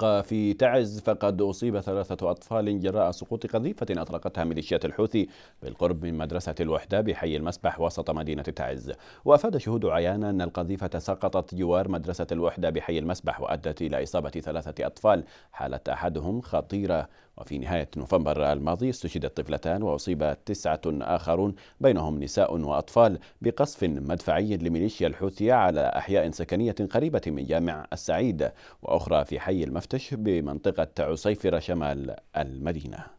في تعز فقد أصيب ثلاثة أطفال جراء سقوط قذيفة أطلقتها ميليشيات الحوثي بالقرب من مدرسة الوحدة بحي المسبح وسط مدينة تعز وأفاد شهود عيان أن القذيفة سقطت جوار مدرسة الوحدة بحي المسبح وأدت إلى إصابة ثلاثة أطفال حالة أحدهم خطيرة وفي نهاية نوفمبر الماضي استشهد طفلتان وأصيب تسعة آخرون بينهم نساء وأطفال بقصف مدفعي لميليشيا الحوثية على أحياء سكنية قريبة من جامع السعيد وأخرى في حي المفتش بمنطقة عصيفر شمال المدينة